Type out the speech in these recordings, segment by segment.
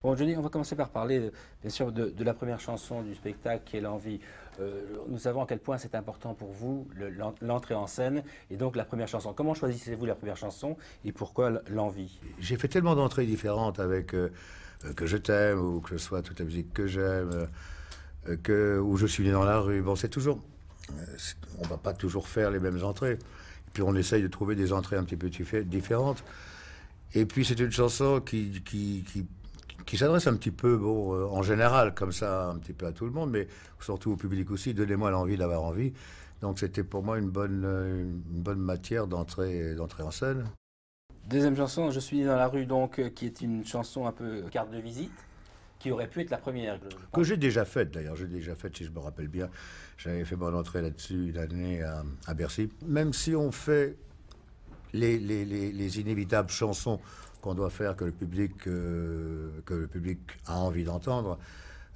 Bon, Johnny, on va commencer par parler, euh, bien sûr, de, la première chanson du spectacle qui est L'Envie. Euh, nous savons à quel point c'est important pour vous, l'entrée en scène, et donc la première chanson. Comment choisissez-vous la première chanson et pourquoi L'Envie J'ai fait tellement d'entrées différentes avec euh, Que je t'aime, ou que ce soit toute la musique que j'aime, que ou Je suis né dans la rue. Bon, c'est toujours. on ne va pas toujours faire les mêmes entrées. Et puis on essaye de trouver des entrées un petit peu différentes. Et puis c'est une chanson qui, qui, qui qui s'adresse un petit peu, bon, euh, en général, comme ça, un petit peu à tout le monde, mais surtout au public aussi, donnez-moi l'envie d'avoir envie. Donc c'était pour moi une bonne, euh, une bonne matière d'entrée en scène. Deuxième chanson, Je suis dans la rue, donc, euh, qui est une chanson un peu carte de visite qui aurait pu être la première. Que j'ai déjà faite d'ailleurs, j'ai déjà faite si je me rappelle bien. J'avais fait mon entrée là-dessus une année à, à, Bercy. Même si on fait les, les, les inévitables chansons qu'on doit faire, que le public, euh, que le public a envie d'entendre.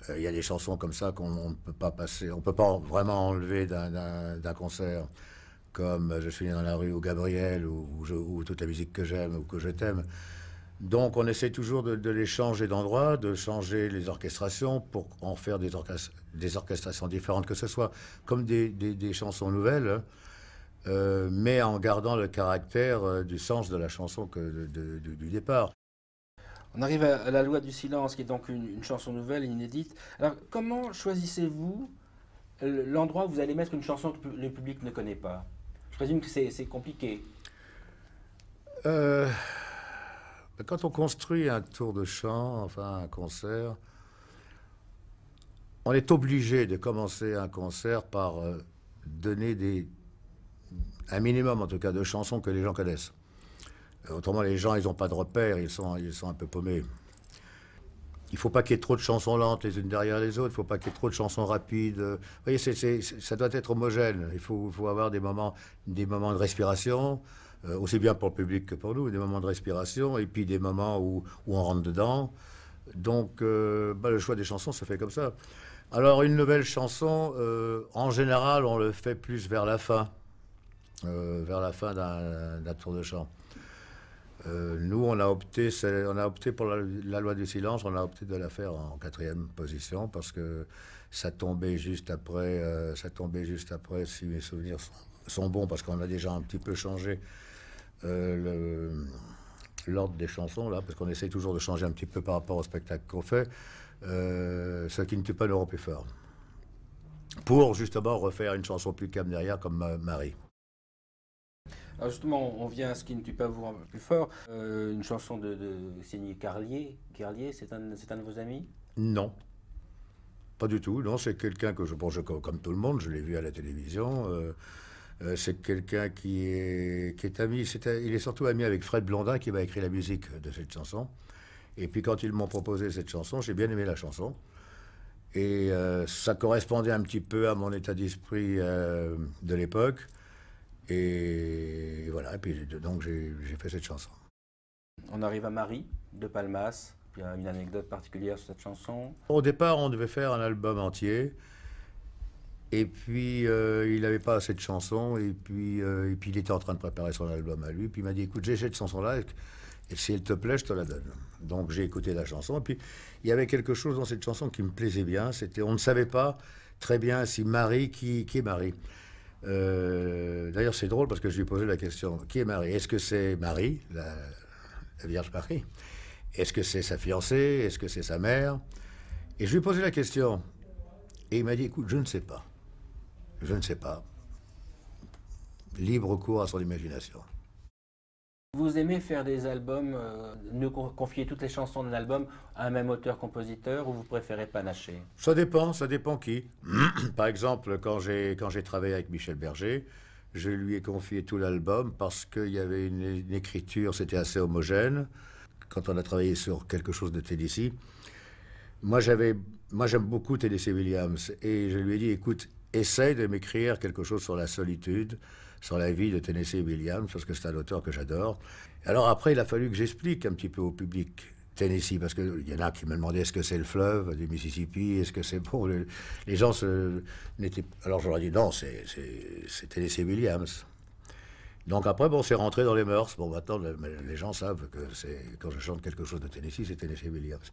Euh, il y a des chansons comme ça qu'on ne peut pas passer, on ne peut pas vraiment enlever d'un concert, comme Je suis né dans la rue ou Gabriel ou, toute la musique que j'aime ou que je t'aime. Donc on essaie toujours de, les changer d'endroit, de changer les orchestrations pour en faire des, orchestrations différentes, que ce soit comme des chansons nouvelles. Hein. Euh, mais en gardant le caractère euh, du sens de la chanson que, du départ. On arrive à La loi du silence, qui est donc une, chanson nouvelle, inédite. Alors, comment choisissez-vous l'endroit où vous allez mettre une chanson que le public ne connaît pas Je présume que c'est compliqué. Euh, ben, quand on construit un tour de chant, enfin un concert, on est obligé de commencer un concert par donner des un minimum en tout cas de chansons que les gens connaissent. Euh, autrement, les gens, ils n'ont pas de repères, ils sont, ils sont un peu paumés. Il faut pas qu'il y ait trop de chansons lentes les unes derrière les autres, il faut pas qu'il y ait trop de chansons rapides. Vous voyez, ça doit être homogène. Il faut, faut, avoir des moments, des moments de respiration, euh, aussi bien pour le public que pour nous, des moments de respiration, et puis des moments où, on rentre dedans. Donc, euh, bah, le choix des chansons se fait comme ça. Alors, une nouvelle chanson, en général, on le fait plus vers la fin. Euh, vers la fin d'un tour de chant. Euh, nous, on a opté, on a opté pour la, loi du silence, on a opté de la faire en quatrième position parce que ça tombait juste après, euh, ça tombait juste après, si mes souvenirs sont, bons, parce qu'on a déjà un petit peu changé l'ordre des chansons là, parce qu'on essaie toujours de changer un petit peu par rapport au spectacle qu'on fait. ce qui ne tue pas l'Europe plus fort. Pour justement refaire une chanson plus calme derrière, comme Marie. Ah, justement, on vient à ce qui ne tue pas vous un peu plus fort. Euh, une chanson de, de Carlier. Carlier, c'est un, de vos amis Non. Pas du tout. Non, c'est quelqu'un que je pense, comme tout le monde, je l'ai vu à la télévision. Euh, euh, c'est quelqu'un qui est, ami. il est surtout ami avec Fred Blondin qui m'a écrit la musique de cette chanson. Et puis quand ils m'ont proposé cette chanson, j'ai bien aimé la chanson. Et ça correspondait un petit peu à mon état d'esprit de l'époque. Et voilà, et puis donc j'ai fait cette chanson. On arrive à Marie de Palmas. Il y a une anecdote particulière sur cette chanson. Au départ, on devait faire un album entier. Et puis, euh, il n'avait pas cette chanson. Et puis, euh, puis, il était en train de préparer son album à lui. Puis, il m'a dit Écoute, j'ai cette chanson-là. Et, et si elle te plaît, je te la donne. Donc, j'ai écouté la chanson. Et puis, il y avait quelque chose dans cette chanson qui me plaisait bien. C'était On ne savait pas très bien si Marie, qui, qui est Marie euh, d'ailleurs, c'est drôle parce que je lui posé la question qui est Marie Est-ce que c'est Marie, la, Vierge Marie Est-ce que c'est sa fiancée Est-ce que c'est sa mère Et je lui posé la question. Et il m'a dit écoute, je ne sais pas. Je ne sais pas. Libre cours à son imagination. Vous aimez faire des albums, euh, nous confier toutes les chansons d'un album à un même auteur-compositeur ou vous préférez panacher Ça dépend, ça dépend qui. Par exemple, quand j'ai, quand j'ai travaillé avec Michel Berger, je lui ai confié tout l'album parce qu'il y avait une, écriture, c'était assez homogène. Quand on a travaillé sur quelque chose de Tennessee, moi moi j'aime beaucoup Tennessee Williams et je lui ai dit, écoute, essaye de m'écrire quelque chose sur la solitude sur la vie de Tennessee Williams, parce que c'est un auteur que j'adore. Alors après, il a fallu que j'explique un petit peu au public Tennessee, parce qu'il y en a qui me demandaient est-ce que c'est le fleuve du Mississippi, est-ce que c'est bon. les gens n'étaient. Alors je leur ai dit non, c'est Tennessee Williams. Donc après, bon, c'est rentré dans les mœurs. Bon, maintenant, les gens savent que c'est quand je chante quelque chose de Tennessee, c'est Tennessee Williams.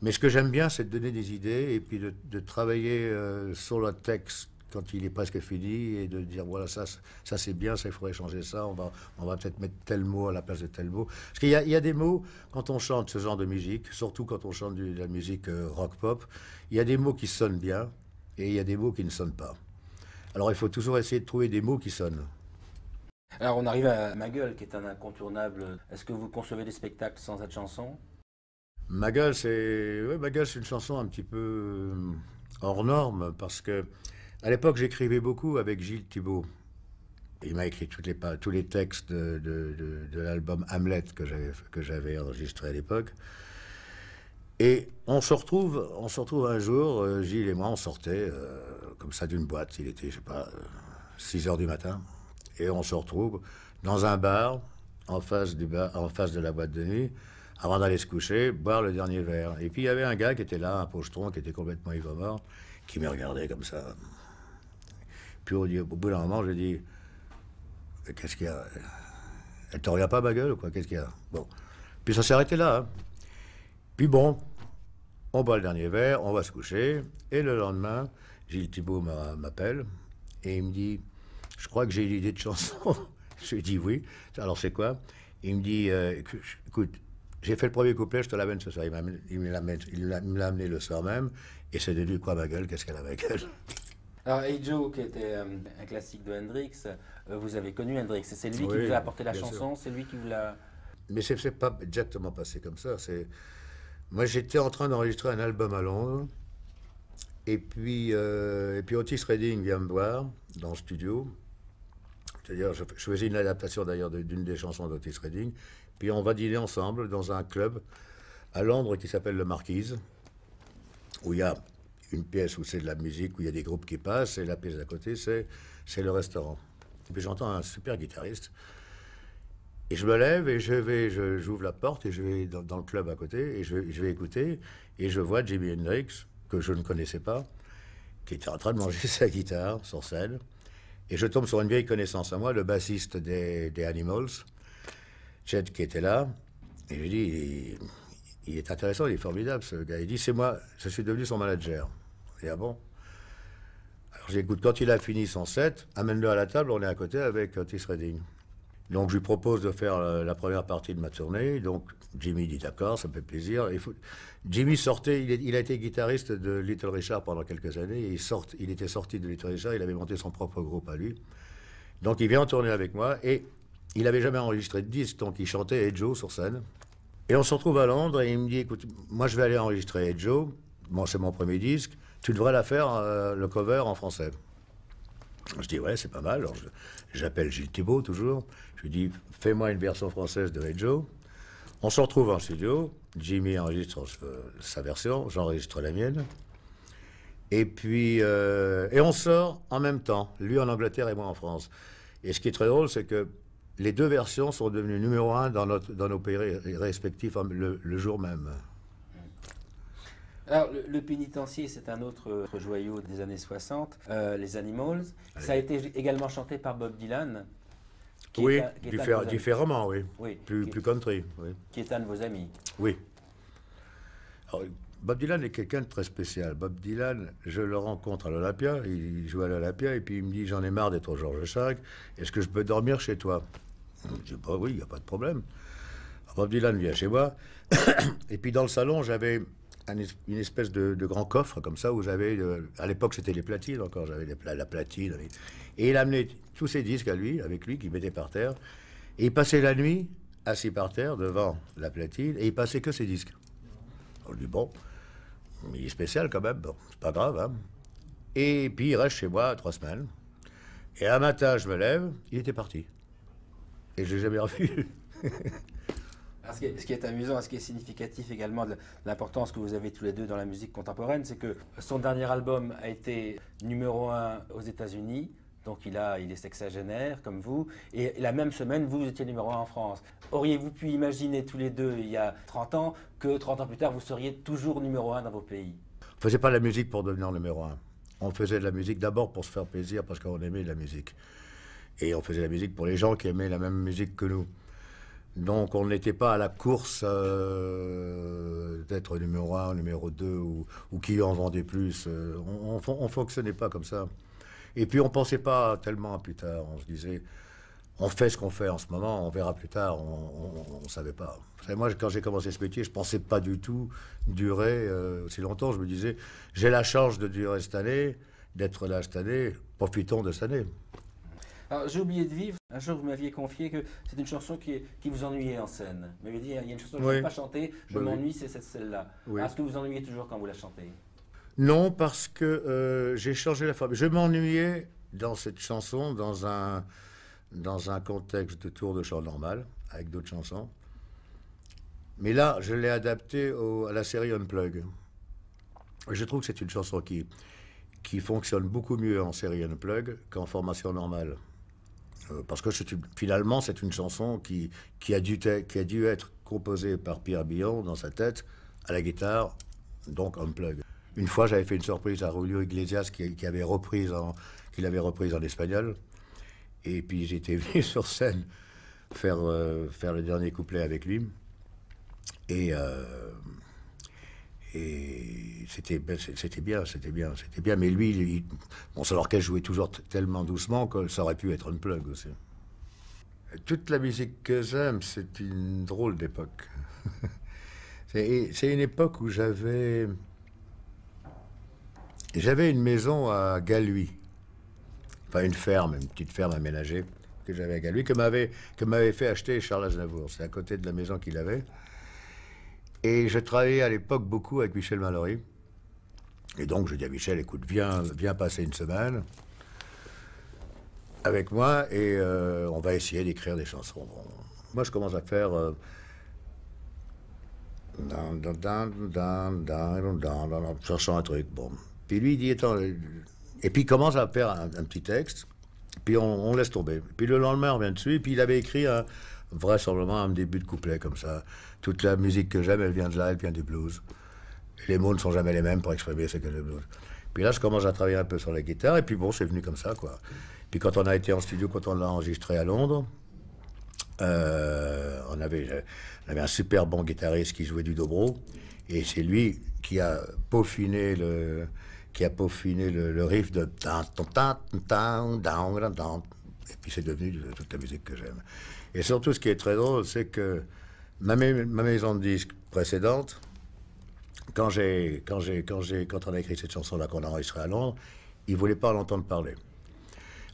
Mais ce que j'aime bien, c'est de donner des idées et puis de, travailler euh, sur le texte quand il est presque fini et de dire voilà ça ça c'est bien ça il faudrait changer ça on va on va peut-être mettre tel mot à la place de tel mot parce qu'il y a, il y a des mots quand on chante ce genre de musique surtout quand on chante de la musique euh, rock pop il y a des mots qui sonnent bien et il y a des mots qui ne sonnent pas alors il faut toujours essayer de trouver des mots qui sonnent alors on arrive à ma gueule qui est un incontournable est-ce que vous concevez des spectacles sans cette chanson ma gueule c'est ouais, c'est une chanson un petit peu euh, hors norme parce que à l'époque, j'écrivais beaucoup avec Gilles Thibault. Il m'a écrit les, tous les textes de, l'album Hamlet que j'avais enregistré à l'époque. Et on se retrouve, on se retrouve un jour, euh, Gilles et moi, on sortait euh, comme ça d'une boîte. Il était, je sais pas, 6 euh, heures du matin. Et on se retrouve dans un bar, en face, du en face de la boîte de nuit, avant d'aller se coucher, boire le dernier verre. Et puis il y avait un gars qui était là, un pochetron qui était complètement ivre-mort, qui me regardait comme ça. Puis au, bout d'un moment, j'ai dit Qu'est-ce qu'il y a Elle te regarde pas ma gueule ou quoi Qu'est-ce qu'il y a Bon. Puis ça s'est arrêté là. Hein. Puis bon, on boit le dernier verre, on va se coucher. Et le lendemain, Gilles Thibault m'appelle et il me dit Je crois que j'ai une idée de chanson. je lui dis Oui. Alors c'est quoi Il me dit euh, Écoute, j'ai fait le premier couplet, je te l'amène ce soir. Il, me l'a amené le soir même. Et c'est devenu quoi ma gueule Qu'est-ce qu'elle a ma gueule alors, Hey Joe, qui était euh, un classique de Hendrix, euh, vous avez connu Hendrix. C'est lui qui vous a apporté la chanson, c'est lui qui vous l'a. Mais c'est pas exactement passé comme ça. moi, j'étais en train d'enregistrer un album à Londres, et puis euh, et puis Otis Redding vient me voir dans le studio. C'est-à-dire, je, je, une adaptation d'ailleurs d'une des chansons d'Otis Redding. Puis on va dîner ensemble dans un club à Londres qui s'appelle le Marquise, où il y a une pièce où c'est de la musique, où il y a des groupes qui passent, et la pièce à côté, c'est, le restaurant. Et puis j'entends un super guitariste. Et je me lève et je vais, je, j'ouvre la porte et je vais dans, le club à côté et je, vais écouter et je vois Jimi Hendrix que je ne connaissais pas, qui était en train de manger sa guitare sur scène. Et je tombe sur une vieille connaissance à moi, le bassiste des, Animals, Chet qui était là. Et je lui dis, il, il est intéressant, il est formidable ce gars. Il dit, c'est moi, je suis devenu son manager. Et ah bon Alors j'écoute, quand il a fini son set, amène-le à la table, on est à côté avec euh, Tiss Redding. Donc je lui propose de faire euh, la première partie de ma tournée. Donc Jimmy dit d'accord, ça me fait plaisir. Il faut... Jimmy sortait, il, a été guitariste de Little Richard pendant quelques années. il, sort, il était sorti de Little Richard, il avait monté son propre groupe à lui. Donc il vient en tournée avec moi et il n'avait jamais enregistré de disque, donc il chantait Joe » sur scène. Et on se retrouve à Londres et il me dit écoute, moi je vais aller enregistrer Joe », Bon, c'est mon premier disque tu devrais la faire, euh, le cover en français. Je dis, ouais, c'est pas mal. Alors, j'appelle Gilles Thibault toujours. Je lui dis, fais-moi une version française de Hey Joe. On se retrouve en studio. Jimmy enregistre sa version, j'enregistre la mienne. Et puis, euh, et on sort en même temps, lui en Angleterre et moi en France. Et ce qui est très drôle, c'est que les deux versions sont devenues numéro un dans, notre, dans nos pays respectifs le jour même. Alors, le, pénitencier, c'est un autre, joyau des années 60, euh, les Animals. Ça a été également chanté par Bob Dylan. oui, différemment, oui. plus, country. Oui. Qui est un de vos amis. Oui. Alors, Bob Dylan est quelqu'un de très spécial. Bob Dylan, je le rencontre à l'Olympia, il joue à l'Olympia, et puis il me dit J'en ai marre d'être au Georges V, est-ce que je peux dormir chez toi Je dis bah, Oui, il n'y a pas de problème. Bob Dylan vient chez moi, et puis dans le salon, j'avais une espèce de, grand coffre comme ça où j'avais, euh, à l'époque c'était les platines encore, j'avais la platine. Et il amenait tous ses disques à lui, avec lui, qu'il mettait par terre. Et il passait la nuit assis par terre devant la platine et il passait que ses disques. On lui dit bon, il est spécial quand même, bon, c'est pas grave. Hein. Et puis il reste chez moi trois semaines. Et un matin, je me lève, il était parti. Et je l'ai jamais revu. Ce qui, est, ce amusant, ce qui est significatif également de l'importance que vous avez tous les deux dans la musique contemporaine, c'est que son dernier album a été numéro un aux États-Unis. Donc il, a, il est sexagénaire comme vous. Et la même semaine, vous, étiez numéro un en France. Auriez-vous pu imaginer tous les deux, il y a 30 ans, que 30 ans plus tard, vous seriez toujours numéro un dans vos pays On ne faisait pas de la musique pour devenir numéro un. On faisait de la musique d'abord pour se faire plaisir parce qu'on aimait la musique. Et on faisait de la musique pour les gens qui aimaient la même musique que nous. Donc on n'était pas à la course euh, d'être numéro 1, numéro 2 ou, qui en vendait plus. Euh, on ne fonctionnait pas comme ça. Et puis on ne pensait pas tellement à plus tard. On se disait, on fait ce qu'on fait en ce moment, on verra plus tard. On ne savait pas. moi, quand j'ai commencé ce métier, je ne pensais pas du tout durer euh, aussi longtemps. Je me disais, j'ai la chance de durer cette année, d'être là cette année, profitons de cette année j'ai oublié de vivre. Un jour, vous m'aviez confié que c'est une chanson qui, qui, vous ennuyait en scène. Vous m'avez dit, il y a une chanson que je ne pas chanter, je bah m'ennuie, c'est cette celle-là. Est-ce que vous ennuyez toujours quand vous la chantez Non, parce que euh, j'ai changé la forme. Je m'ennuyais dans cette chanson, dans un, dans un contexte de tour de chant normal, avec d'autres chansons. Mais là, je l'ai adapté à la série Unplug. Je trouve que c'est une chanson qui, qui fonctionne beaucoup mieux en série Unplug qu'en formation normale. Euh, parce que finalement, c'est une chanson qui, a dû qui a dû être composée par Pierre Billon dans sa tête, à la guitare, donc plug. Une fois, j'avais fait une surprise à Julio Iglesias qui, qui avait reprise en, qu'il avait reprise en espagnol. Et puis j'étais venu sur scène faire, euh, faire le dernier couplet avec lui. Et euh, et ben, c'était bien, c'était bien, c'était bien. Mais lui, bon, son orchestre jouait toujours tellement doucement que ça aurait pu être une plug aussi. Toute la musique que j'aime, c'est une drôle d'époque. c'est une époque où j'avais. J'avais une maison à Galuy. Enfin, une ferme, une petite ferme aménagée que j'avais à Galuy, que m'avait fait acheter Charles Aznavour. C'est à côté de la maison qu'il avait. Et je travaillais à l'époque beaucoup avec Michel Mallory. Et donc, je dis à Michel, écoute, viens, viens passer une semaine avec moi et euh, on va essayer d'écrire des chansons. Moi, je commence à faire... Euh, cherchant un truc, bon. Puis lui, il dit, Et puis, il commence à faire un, petit texte, puis on, laisse tomber. Puis le lendemain, on vient dessus, et puis il avait écrit un, vraisemblablement un début de couplet comme ça. Toute la musique que j'aime, elle vient de là, elle vient du blues. les mots ne sont jamais les mêmes pour exprimer ce que le blues. Puis là, je commence à travailler un peu sur la guitare, et puis bon, c'est venu comme ça, quoi. Puis quand on a été en studio, quand on l'a enregistré à Londres, euh, on, avait, avait, un super bon guitariste qui jouait du dobro, et c'est lui qui a peaufiné le, qui a peaufiné le, le riff de et puis c'est devenu toute la musique que j'aime. Et surtout, ce qui est très drôle, c'est que ma, maison de disques précédente, quand, quand, on a écrit cette chanson-là, qu'on a enregistrée à Londres, ils ne voulaient pas l'entendre parler.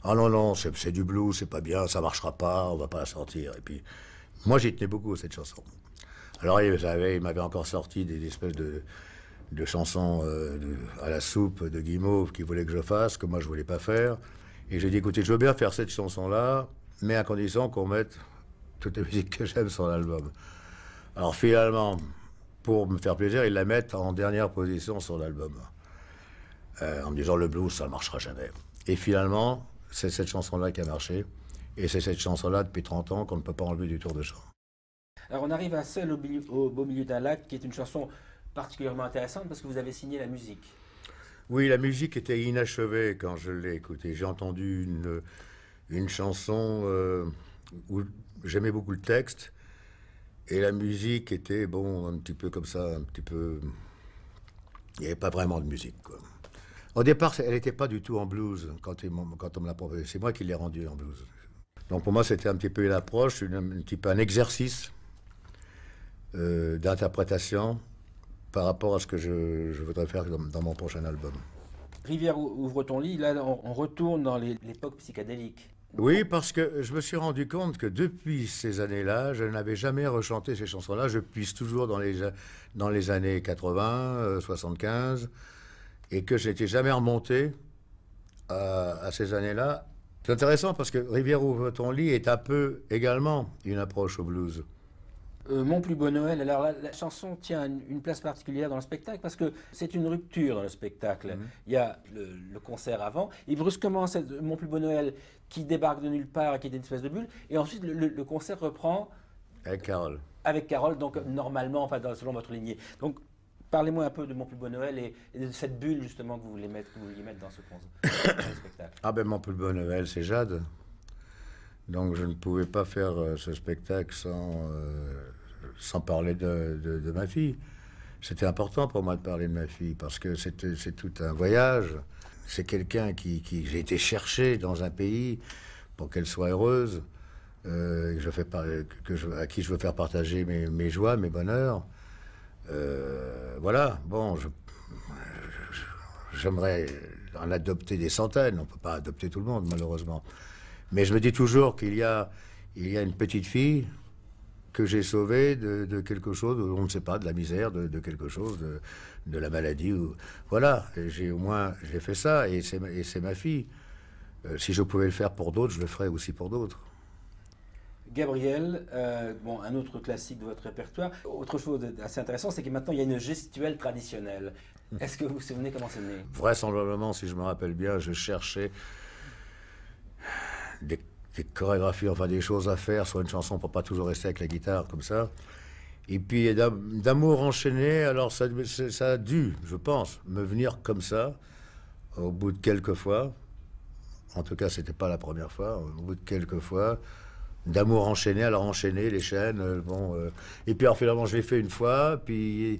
Ah non, non, c'est, du blues, c'est pas bien, ça marchera pas, on va pas la sortir. Et puis, moi, j'y tenais beaucoup, cette chanson. Alors, ils m'avaient encore sorti des, espèces de, chansons euh, à la soupe de Guimauve qu'ils voulaient que je fasse, que moi, je voulais pas faire. Et j'ai dit, écoutez, je veux bien faire cette chanson-là, mais à condition qu'on mette toutes les musiques que j'aime sur l'album. Alors finalement, pour me faire plaisir, ils la mettent en dernière position sur l'album. Euh, en me disant le blues, ça ne marchera jamais. Et finalement, c'est cette chanson-là qui a marché. Et c'est cette chanson-là, depuis 30 ans, qu'on ne peut pas enlever du tour de chant. Alors on arrive à Seul au, au beau milieu d'un lac, qui est une chanson particulièrement intéressante parce que vous avez signé la musique. Oui, la musique était inachevée quand je l'ai écoutée. J'ai entendu une, une chanson euh, où j'aimais beaucoup le texte et la musique était bon un petit peu comme ça, un petit peu. Il n'y avait pas vraiment de musique. Au départ, elle n'était pas du tout en blues quand, quand on me l'a proposé. C'est moi qui l'ai rendue en blues. Donc pour moi, c'était un petit peu une approche, un petit peu un exercice euh, d'interprétation par rapport à ce que je, voudrais faire dans, mon prochain album. Rivière ouvre ton lit, là on, retourne dans l'époque psychédélique. Oui, parce que je me suis rendu compte que depuis ces années-là, je n'avais jamais rechanté ces chansons-là. Je puisse toujours dans les, dans les années 80, 75, euh, et que je n'étais jamais remonté à, euh, à ces années-là. C'est intéressant parce que Rivière ouvre ton lit est un peu également une approche au blues. Euh, Mon plus beau Noël, alors la, chanson tient une, place particulière dans le spectacle parce que c'est une rupture dans le spectacle. Mhm. Il y a le, concert avant et brusquement c'est euh, « Mon plus beau Noël qui débarque de nulle part et qui est une espèce de bulle et ensuite le, concert reprend. Avec Carole. Avec Carole, donc euh, normalement, enfin selon votre lignée. Donc Parlez-moi un peu de Mon plus beau Noël et, de cette bulle justement que vous voulez mettre, vous mettre dans ce, concert. « spectacle. Ah ben Mon plus beau Noël, c'est Jade. Donc je ne pouvais pas faire euh, ce spectacle sans, euh, sans parler de, de, ma fille. C'était important pour moi de parler de ma fille parce que c'est tout un voyage. C'est quelqu'un qui, qui j'ai été chercher dans un pays pour qu'elle soit heureuse, euh, je fais que à qui je veux faire partager mes, mes joies, mes bonheurs. voilà, bon, j'aimerais en adopter des centaines. On ne peut pas adopter tout le monde, malheureusement. Mais je me dis toujours qu'il y a, il y a une petite fille que j'ai sauvée de, quelque chose, on ne sait pas, de la misère, de, quelque chose, de, la maladie. Ou, voilà, j'ai au moins j'ai fait ça et c'est ma fille. Euh, si je pouvais le faire pour d'autres, je le ferais aussi pour d'autres. Gabriel, euh, bon, un autre classique de votre répertoire. Autre chose assez intéressant, c'est que maintenant il y a une gestuelle traditionnelle. Hmm. Est-ce que vous vous souvenez comment c'est né Vraisemblablement, si je me rappelle bien, je cherchais des, chorégraphies, enfin des choses à faire sur une chanson pour pas toujours rester avec la guitare comme ça. Et puis d'amour enchaîné, alors ça, ça, a dû, je pense, me venir comme ça, au bout de quelques fois. En tout cas, c'était pas la première fois. Au bout de quelques fois, d'amour enchaîné, alors enchaîné les chaînes. Euh, bon, euh. et puis alors finalement, je l'ai fait une fois. Puis,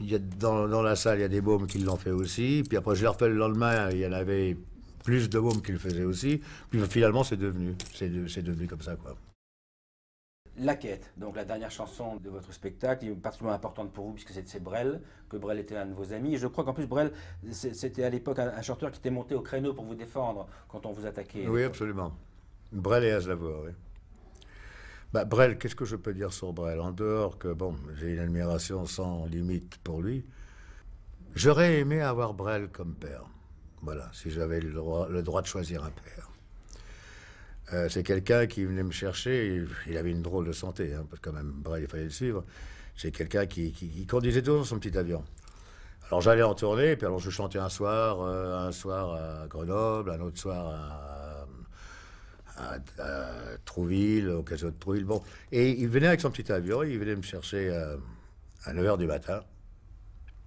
il y a, dans, dans, la salle, il y a des baumes qui l'ont fait aussi. Puis après, je l'ai refait le lendemain. Il y en avait plus de hommes qu'il faisait aussi. Puis finalement, c'est devenu, c'est devenu comme ça, quoi. La quête, donc la dernière chanson de votre spectacle, est particulièrement importante pour vous puisque c'est Brel, que Brel était un de vos amis. je crois qu'en plus Brel, c'était à l'époque un, chanteur qui était monté au créneau pour vous défendre quand on vous attaquait. Oui, absolument. Brel et Aznavour, oui. Bah, Brel, qu'est-ce que je peux dire sur Brel En dehors que, bon, j'ai une admiration sans limite pour lui, j'aurais aimé avoir Brel comme père. Voilà, si j'avais le droit, le droit de choisir un père. Euh, c'est quelqu'un qui venait me chercher, il, avait une drôle de santé, hein, parce que quand même, il fallait le suivre. C'est quelqu'un qui, conduisait toujours son petit avion. Alors j'allais en tournée, puis alors je chantais un soir, euh, un soir à Grenoble, un autre soir à, Trouville, au cas de Trouville. Bon, et il venait avec son petit avion, il venait me chercher euh, à 9h du matin.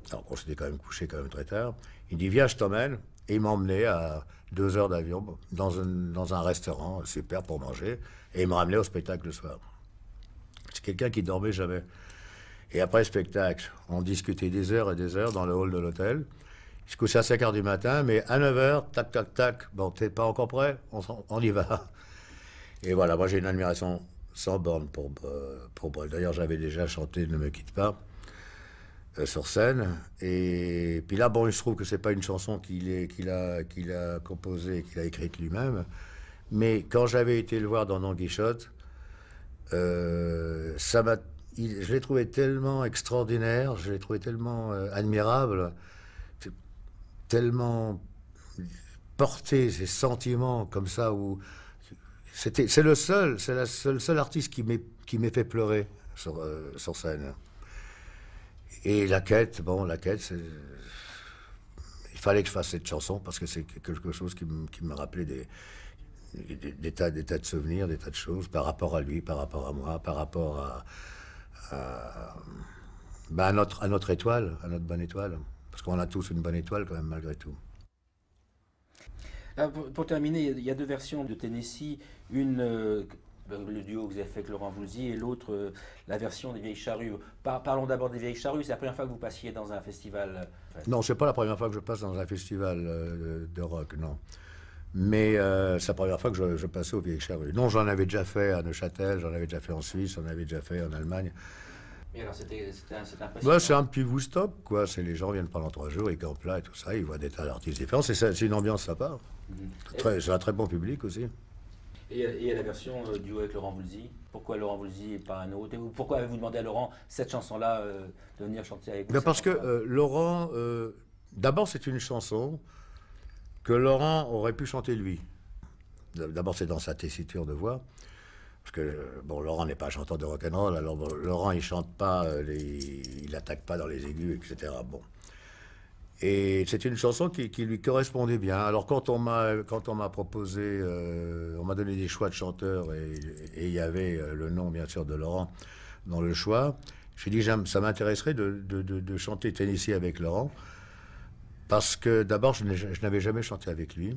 Alors on s'était quand même couché quand même très tard. Il dit, viens, je t'emmène il m'emmenait à deux heures d'avion dans un, dans un restaurant super pour manger. Et il m'a ramené au spectacle le soir. C'est quelqu'un qui dormait jamais. Et après le spectacle, on discutait des heures et des heures dans le hall de l'hôtel. Je couchais à 5 heures du matin, mais à 9 heures, tac, tac, tac, bon, t'es pas encore prêt, on, y va. Et voilà, moi j'ai une admiration sans borne pour, euh, pour D'ailleurs, j'avais déjà chanté Ne me quitte pas. Euh, sur scène. Et puis là, bon, il se trouve que c'est pas une chanson qu'il a, qu'il a composée, qu'il a écrite lui-même. Mais quand j'avais été le voir dans Don euh, ça m'a, je l'ai trouvé tellement extraordinaire, je l'ai trouvé tellement euh, admirable, tellement porté ses sentiments comme ça où c'était, c'est le seul, c'est la seul, seul artiste qui m'ait, qui fait pleurer sur, sur scène. Et la quête, bon, la quête, c'est... il fallait que je fasse cette chanson parce que c'est quelque chose qui, me, qui rappelait des, tas, de souvenirs, des tas de choses par rapport à lui, par rapport à moi, par rapport à, ben notre, à notre étoile, à notre bonne étoile. Parce qu'on a tous une bonne étoile quand même malgré tout. Ah, pour, terminer, il y a deux versions de Tennessee, une euh, le duo que vous avez fait avec Laurent Voulzy, et l'autre, euh, la version des Vieilles Charrues. parlons d'abord des Vieilles Charrues. C'est la première fois que vous passiez dans un festival euh, Non, c'est pas la première fois que je passe dans un festival euh, de rock, non. Mais c'est la première fois que je, je passais aux Vieilles Charrues. Non, j'en avais déjà fait à Neuchâtel, j'en avais déjà fait en Suisse, j'en avais déjà fait en Allemagne. c'était bah, C'est un petit vous-stop, quoi. C'est les gens viennent pendant trois jours, ils campent là et tout ça, ils voient des tas d'artistes différents. C'est une ambiance à part. Mm-hmm. C'est un très bon public aussi. Et, à la version du euh, duo avec Laurent Voulzy Pourquoi Laurent Voulzy et pas un autre Pourquoi avez-vous demandé à Laurent cette chanson-là euh, de venir chanter avec vous ben, Parce que euh, Laurent, d'abord c'est une chanson que Laurent aurait pu chanter lui. D'abord c'est dans sa tessiture de voix. Parce que bon, Laurent n'est pas un chanteur de rock'n'roll, alors Laurent il chante pas, les, il attaque pas dans les aigus, etc. Bon. Et c'est une chanson qui, lui correspondait bien. Alors quand on m'a quand on m'a proposé, euh, on m'a donné des choix de chanteurs et il y avait euh, le nom bien sûr de Laurent dans le choix. J'ai dit ça m'intéresserait de, chanter Tennessee avec Laurent parce que d'abord je n'avais jamais chanté avec lui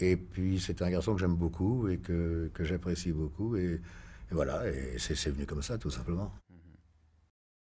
et puis c'est un garçon que j'aime beaucoup et que, que j'apprécie beaucoup et, et voilà et c'est venu comme ça tout simplement.